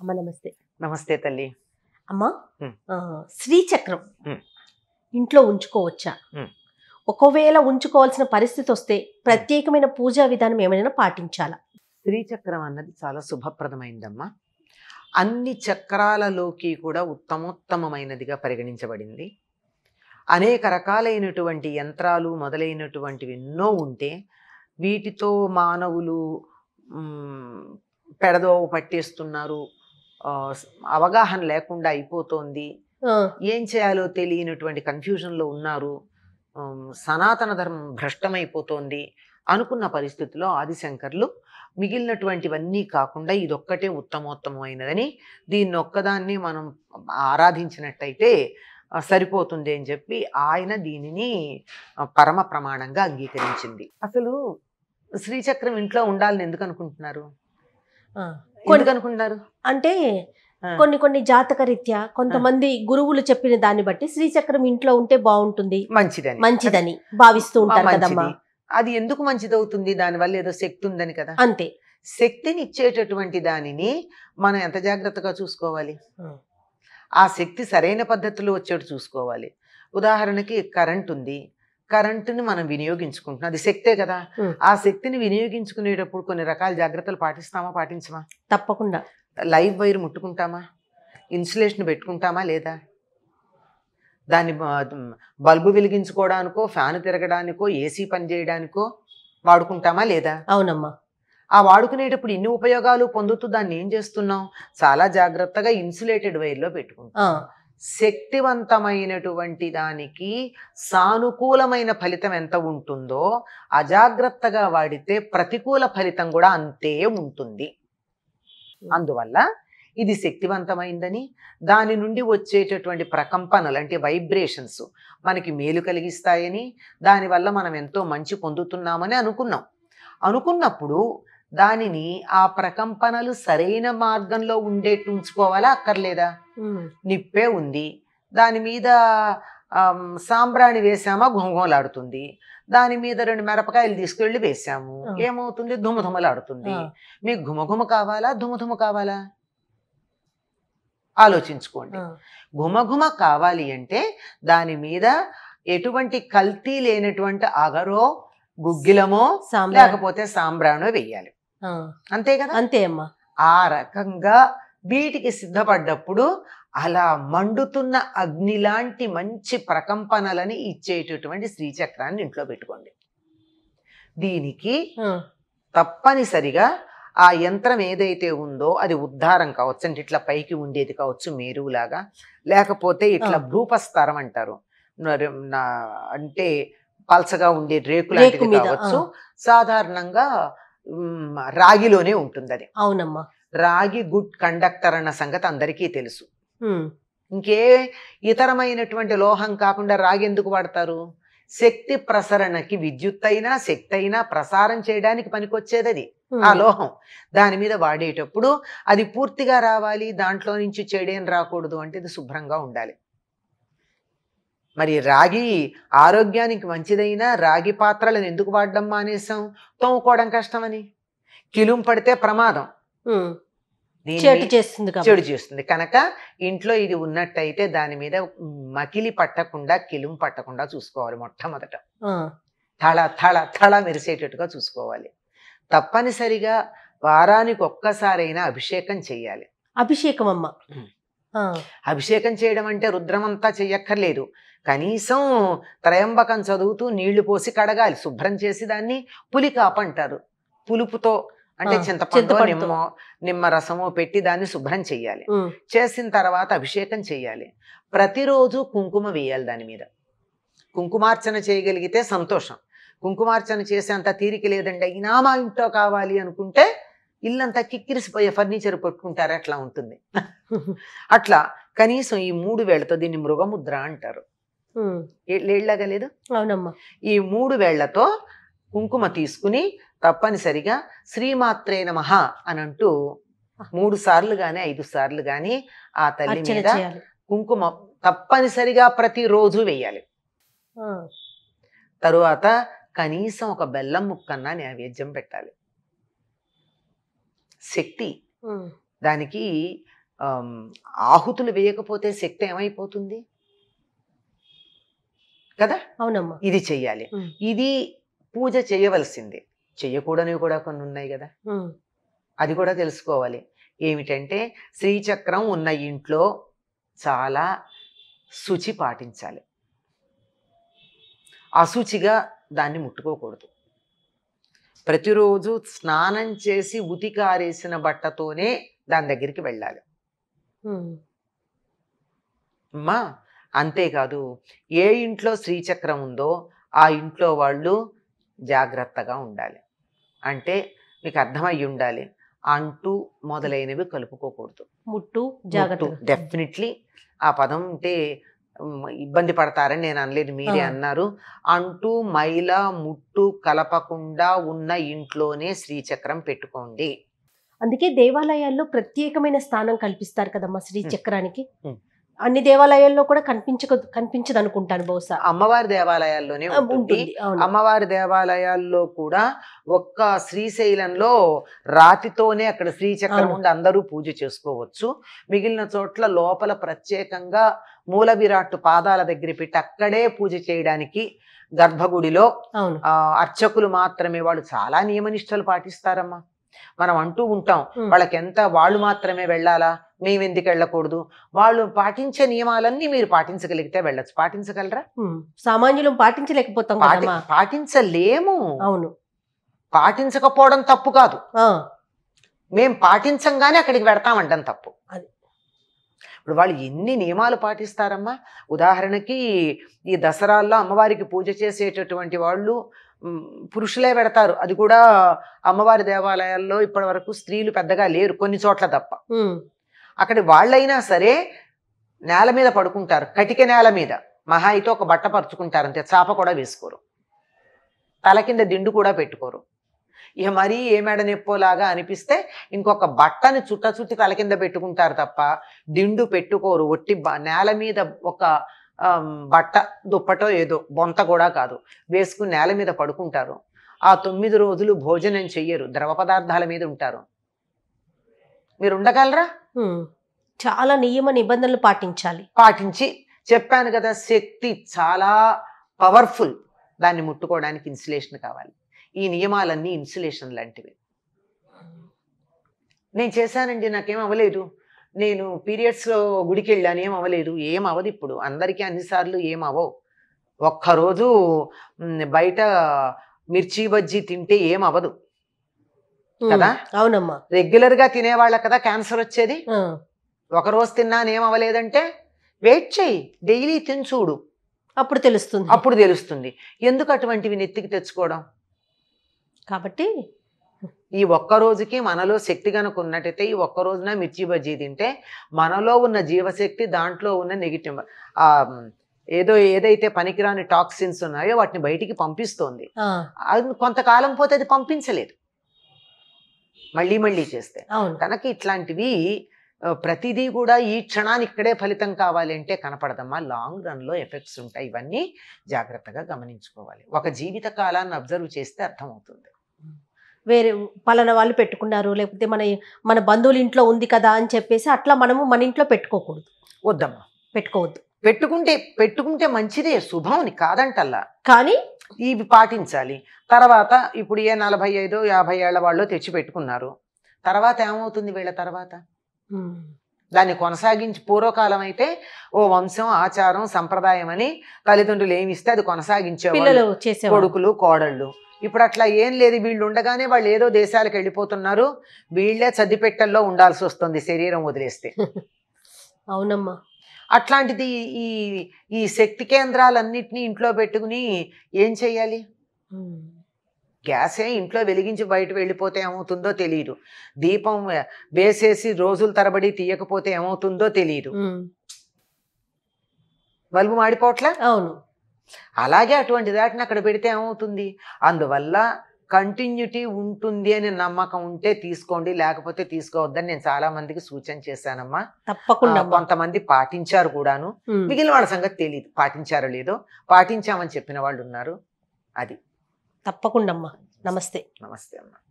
అమ్మ నమస్తే నమస్తే తల్లి అమ్మ శ్రీచక్రం ఇంట్లో ఉంచుకోవచ్చా ఒకవేళ ఉంచుకోవాల్సిన పరిస్థితి వస్తే ప్రత్యేకమైన పూజా విధానం ఏమైనా పాటించాలా శ్రీచక్రం అన్నది చాలా శుభప్రదమైందమ్మా అన్ని చక్రాలలోకి కూడా ఉత్తమోత్తమమైనదిగా పరిగణించబడింది అనేక రకాలైనటువంటి యంత్రాలు మొదలైనటువంటివి ఎన్నో ఉంటే వీటితో మానవులు పెడదోవ పట్టేస్తున్నారు అవగాహన లేకుండా అయిపోతోంది ఏం చేయాలో తెలియనటువంటి కన్ఫ్యూజన్లో ఉన్నారు సనాతన ధర్మం భ్రష్టమైపోతోంది అనుకున్న పరిస్థితిలో ఆదిశంకర్లు మిగిలినటువంటివన్నీ కాకుండా ఇదొక్కటే ఉత్తమోత్తమైనదని దీన్ని ఒక్కదాన్ని మనం ఆరాధించినట్టయితే సరిపోతుంది అని చెప్పి ఆయన దీనిని పరమ ప్రమాణంగా అంగీకరించింది అసలు శ్రీచక్రం ఇంట్లో ఉండాలని ఎందుకు అనుకుంటున్నారు అనుకుంటున్నారు అంటే కొన్ని కొన్ని జాతక రీత్యా కొంతమంది గురువులు చెప్పిన దాన్ని బట్టి శ్రీచక్రం ఇంట్లో ఉంటే బాగుంటుంది మంచిదని మంచిదని భావిస్తూ ఉంటారు కదమ్మా అది ఎందుకు మంచిదవుతుంది వల్ల ఏదో శక్తి ఉందని కదా అంతే శక్తిని ఇచ్చేటటువంటి దానిని మనం ఎంత జాగ్రత్తగా చూసుకోవాలి ఆ శక్తి సరైన పద్ధతిలో వచ్చేటట్టు చూసుకోవాలి ఉదాహరణకి కరెంట్ ఉంది కరెంటుని మనం వినియోగించుకుంటున్నాం అది శక్తే కదా ఆ శక్తిని వినియోగించుకునేటప్పుడు కొన్ని రకాల జాగ్రత్తలు పాటిస్తామా పాటించమా తప్పకుండా లైవ్ వైర్ ముట్టుకుంటామా ఇన్సులేషన్ పెట్టుకుంటామా లేదా దాన్ని బల్బు వెలిగించుకోవడానికో ఫ్యాన్ తిరగడానికో ఏసీ పని చేయడానికో వాడుకుంటామా లేదా అవునమ్మా ఆ వాడుకునేటప్పుడు ఇన్ని ఉపయోగాలు పొందుతూ దాన్ని ఏం చేస్తున్నాం చాలా జాగ్రత్తగా ఇన్సులేటెడ్ వైర్లో పెట్టుకుంటాం శక్తివంతమైనటువంటి దానికి సానుకూలమైన ఫలితం ఎంత ఉంటుందో అజాగ్రత్తగా వాడితే ప్రతికూల ఫలితం కూడా అంతే ఉంటుంది అందువల్ల ఇది శక్తివంతమైందని దాని నుండి వచ్చేటటువంటి ప్రకంపనలు అంటే వైబ్రేషన్స్ మనకి మేలు కలిగిస్తాయని దానివల్ల మనం ఎంతో మంచి పొందుతున్నామని అనుకున్నాం అనుకున్నప్పుడు దానిని ఆ ప్రకంపనలు సరైన మార్గంలో ఉండేట్టు ఉంచుకోవాలా అక్కర్లేదా నిప్పే ఉంది దాని మీద సాంబ్రాణి వేసామా ఘుమఘుమలాడుతుంది దాని మీద రెండు మిరపకాయలు తీసుకెళ్లి వేసాము ఏమవుతుంది ధుమధుమలాడుతుంది మీకు ఘుమఘుమ కావాలా ధుమధుమ కావాలా ఆలోచించుకోండి ఘుమఘుమ కావాలి అంటే దాని మీద ఎటువంటి కల్తీ లేనటువంటి అగరో గుగ్గిలమో లేకపోతే సాంబ్రాణో వేయాలి అంతే కదా అంతే అమ్మా ఆ రకంగా వీటికి సిద్ధపడ్డప్పుడు అలా మండుతున్న అగ్ని లాంటి మంచి ప్రకంపనలని ఇచ్చేటటువంటి శ్రీచక్రాన్ని ఇంట్లో పెట్టుకోండి దీనికి తప్పనిసరిగా ఆ యంత్రం ఏదైతే ఉందో అది ఉద్ధారం కావచ్చు అంటే ఇట్లా పైకి ఉండేది కావచ్చు మేరువులాగా లేకపోతే ఇట్లా భూపస్తరం అంటారు అంటే పల్సగా ఉండే రేకు లాంటిది కావచ్చు సాధారణంగా రాగిలోనే ఉంటుంది అది అవునమ్మా రాగి గుడ్ కండక్టర్ అన్న సంగతి అందరికీ తెలుసు ఇంకే ఇతరమైనటువంటి లోహం కాకుండా రాగి ఎందుకు వాడతారు శక్తి ప్రసరణకి విద్యుత్ అయినా శక్తి అయినా ప్రసారం చేయడానికి పనికొచ్చేది అది ఆ లోహం దాని మీద వాడేటప్పుడు అది పూర్తిగా రావాలి దాంట్లో నుంచి చెడేం రాకూడదు అంటే ఇది శుభ్రంగా ఉండాలి మరి రాగి ఆరోగ్యానికి మంచిదైన రాగి పాత్రలను ఎందుకు వాడడం మానేసాం తోముకోవడం కష్టమని కిలుం పడితే ప్రమాదం చెడు చేస్తుంది చెడు చేస్తుంది కనుక ఇంట్లో ఇది ఉన్నట్టయితే దాని మీద మకిలి పట్టకుండా కిలుం పట్టకుండా చూసుకోవాలి మొట్టమొదట తళ తళ తళ మెరిసేటట్టుగా చూసుకోవాలి తప్పనిసరిగా వారానికి ఒక్కసారైనా అభిషేకం చేయాలి అభిషేకం అమ్మ అభిషేకం చేయడం అంటే రుద్రమంతా చెయ్యక్కర్లేదు కనీసం త్రయంబకం చదువుతూ నీళ్లు పోసి కడగాలి శుభ్రం చేసి దాన్ని పులి కాపంటారు పులుపుతో అంటే చింతపండు నిమ్మో నిమ్మ రసమో పెట్టి దాన్ని శుభ్రం చెయ్యాలి చేసిన తర్వాత అభిషేకం చెయ్యాలి ప్రతిరోజు కుంకుమ వేయాలి దాని మీద కుంకుమార్చన చేయగలిగితే సంతోషం కుంకుమార్చన చేసేంత తీరిక లేదండి అయినా మా ఇంట్లో కావాలి అనుకుంటే ఇల్లంతా కిక్కిరిసిపోయే ఫర్నిచర్ పెట్టుకుంటారు అట్లా ఉంటుంది అట్లా కనీసం ఈ మూడు వేళ్లతో దీన్ని మృగముద్ర అంటారు ఏళ్ళగా లేదు అవునమ్మా ఈ మూడు వేళ్లతో కుంకుమ తీసుకుని తప్పనిసరిగా శ్రీమాత్రే నమ అని అంటూ మూడు సార్లు గాని ఐదు సార్లు గాని ఆ తల్లి మీద కుంకుమ తప్పనిసరిగా ప్రతిరోజు వేయాలి తరువాత కనీసం ఒక బెల్లం ముక్కన్నా నైవేద్యం పెట్టాలి శక్తి దానికి ఆహుతులు వేయకపోతే శక్తి ఏమైపోతుంది కదా అవునమ్మా ఇది చెయ్యాలి ఇది పూజ చేయవలసిందే చెయ్యకూడని కూడా కొన్ని ఉన్నాయి కదా అది కూడా తెలుసుకోవాలి ఏమిటంటే శ్రీచక్రం ఉన్న ఇంట్లో చాలా శుచి పాటించాలి అశుచిగా దాన్ని ముట్టుకోకూడదు ప్రతిరోజు స్నానం చేసి ఉతికారేసిన బట్టతోనే దాని దగ్గరికి వెళ్ళాలి అమ్మా అంతేకాదు ఏ ఇంట్లో శ్రీచక్రం ఉందో ఆ ఇంట్లో వాళ్ళు జాగ్రత్తగా ఉండాలి అంటే మీకు అర్థమయ్యి ఉండాలి అంటూ మొదలైనవి కలుపుకోకూడదు ముట్టు జాగ్రత్త డెఫినెట్లీ ఆ పదం అంటే ఇబ్బంది పడతారని నేను అనలేదు మీరే అన్నారు అంటూ మైల ముట్టు కలపకుండా ఉన్న ఇంట్లోనే శ్రీచక్రం పెట్టుకోండి అందుకే దేవాలయాల్లో ప్రత్యేకమైన స్థానం కల్పిస్తారు కదమ్మా శ్రీచక్రానికి అన్ని దేవాలయాల్లో కూడా కనిపించక కనిపించదు అనుకుంటాను బహుశా అమ్మవారి దేవాలయాల్లోనే ఉంటుంది అమ్మవారి దేవాలయాల్లో కూడా ఒక్క శ్రీశైలంలో రాతితోనే అక్కడ శ్రీచక్రం ఉండి అందరూ పూజ చేసుకోవచ్చు మిగిలిన చోట్ల లోపల ప్రత్యేకంగా మూల విరాట్టు పాదాల దగ్గర పెట్టి అక్కడే పూజ చేయడానికి గర్భగుడిలో అర్చకులు మాత్రమే వాళ్ళు చాలా నియమనిష్టలు పాటిస్తారమ్మా మనం అంటూ ఉంటాం వాళ్ళకి ఎంత వాళ్ళు మాత్రమే వెళ్ళాలా మేమెందుకు వెళ్ళకూడదు వాళ్ళు పాటించే నియమాలన్నీ మీరు పాటించగలిగితే వెళ్ళచ్చు పాటించగలరా సామాన్యులు పాటించలేకపోతాం పాటించలేము అవును పాటించకపోవడం తప్పు కాదు మేం పాటించంగానే అక్కడికి పెడతామంటాం తప్పు అది ఇప్పుడు వాళ్ళు ఎన్ని నియమాలు పాటిస్తారమ్మా ఉదాహరణకి ఈ దసరాల్లో అమ్మవారికి పూజ చేసేటటువంటి వాళ్ళు పురుషులే పెడతారు అది కూడా అమ్మవారి దేవాలయాల్లో ఇప్పటి వరకు స్త్రీలు పెద్దగా లేరు కొన్ని చోట్ల తప్ప అక్కడ వాళ్ళైనా సరే నేల మీద పడుకుంటారు కటిక నేల మీద మహా అయితే ఒక బట్ట పరుచుకుంటారు అంతే చాప కూడా వేసుకోరు తల కింద దిండు కూడా పెట్టుకోరు ఇక మరీ ఏ మెడ నొప్పోలాగా అనిపిస్తే ఇంకొక బట్టని చుట్ట చుట్టి తల కింద పెట్టుకుంటారు తప్ప దిండు పెట్టుకోరు ఒట్టి నేల మీద ఒక బట్ట దుప్పటో ఏదో బొంత కూడా కాదు వేసుకుని నేల మీద పడుకుంటారు ఆ తొమ్మిది రోజులు భోజనం చెయ్యరు ద్రవ పదార్థాల మీద ఉంటారు మీరు ఉండగలరా చాలా నియమ నిబంధనలు పాటించాలి పాటించి చెప్పాను కదా శక్తి చాలా పవర్ఫుల్ దాన్ని ముట్టుకోవడానికి ఇన్సులేషన్ కావాలి ఈ నియమాలన్నీ ఇన్సులేషన్ లాంటివి నేను చేశానండి నాకేం అవ్వలేదు నేను పీరియడ్స్లో గుడికి వెళ్ళాను ఏం అవ్వలేదు ఏం అవ్వదు ఇప్పుడు అందరికీ అన్నిసార్లు ఏం అవ్వవు ఒక్కరోజు బయట మిర్చి బజ్జీ తింటే ఏం అవ్వదు కదా అవునమ్మా రెగ్యులర్గా తినేవాళ్ళ కదా క్యాన్సర్ వచ్చేది ఒకరోజు ఏం అవ్వలేదంటే వెయిట్ చేయి డైలీ తిని చూడు అప్పుడు తెలుస్తుంది అప్పుడు తెలుస్తుంది ఎందుకు అటువంటివి నెత్తికి తెచ్చుకోవడం కాబట్టి ఈ ఒక్క రోజుకి మనలో శక్తి కనుక ఉన్నట్టయితే ఈ ఒక్క రోజున మిర్చి బజ్జీ తింటే మనలో ఉన్న జీవశక్తి దాంట్లో ఉన్న నెగిటివ్ ఏదో ఏదైతే పనికిరాని టాక్సిన్స్ ఉన్నాయో వాటిని బయటికి పంపిస్తోంది అది కొంతకాలం పోతే అది పంపించలేదు మళ్ళీ మళ్ళీ చేస్తే కనుక ఇట్లాంటివి ప్రతిదీ కూడా ఈ క్షణాన్ని ఇక్కడే ఫలితం కావాలి అంటే కనపడదమ్మా లాంగ్ రన్లో ఎఫెక్ట్స్ ఉంటాయి ఇవన్నీ జాగ్రత్తగా గమనించుకోవాలి ఒక జీవిత కాలాన్ని అబ్జర్వ్ చేస్తే అర్థమవుతుంది వేరే పలానా వాళ్ళు పెట్టుకున్నారు లేకపోతే మన మన బంధువుల ఇంట్లో ఉంది కదా అని చెప్పేసి అట్లా మనము మన ఇంట్లో పెట్టుకోకూడదు వద్దమ్మా పెట్టుకోవద్దు పెట్టుకుంటే పెట్టుకుంటే మంచిదే శుభం కాదంటల్లా కానీ ఇవి పాటించాలి తర్వాత ఇప్పుడు ఏ నలభై ఐదు యాభై ఏళ్ల వాళ్ళు తెచ్చి పెట్టుకున్నారు తర్వాత ఏమవుతుంది వీళ్ళ తర్వాత దాన్ని కొనసాగించి పూర్వకాలం అయితే ఓ వంశం ఆచారం సంప్రదాయం అని తల్లిదండ్రులు ఏమిస్తే అది కొనసాగించే కొడుకులు కోడళ్ళు ఇప్పుడు అట్లా ఏం లేదు వీళ్ళు ఉండగానే వాళ్ళు ఏదో దేశాలకు వెళ్ళిపోతున్నారు వీళ్ళే చదిపెట్టల్లో ఉండాల్సి వస్తుంది శరీరం వదిలేస్తే అవునమ్మా అట్లాంటిది ఈ ఈ శక్తి కేంద్రాలన్నింటినీ ఇంట్లో పెట్టుకుని ఏం చెయ్యాలి గ్యాసే ఇంట్లో వెలిగించి బయట వెళ్ళిపోతే ఏమవుతుందో తెలియదు దీపం వేసేసి రోజుల తరబడి తీయకపోతే ఏమవుతుందో తెలియదు బల్బు మాడిపోవట్లే అవును అలాగే అటువంటి దాటిని అక్కడ పెడితే ఏమవుతుంది అందువల్ల కంటిన్యూటీ ఉంటుంది అనే నమ్మకం ఉంటే తీసుకోండి లేకపోతే తీసుకోవద్దని నేను చాలా మందికి సూచన చేశానమ్మా తప్పకుండా కొంతమంది పాటించారు కూడాను మిగిలిన వాళ్ళ సంగతి తెలియదు పాటించారో లేదో పాటించామని చెప్పిన వాళ్ళు ఉన్నారు అది తప్పకుండా అమ్మా నమస్తే నమస్తే అమ్మా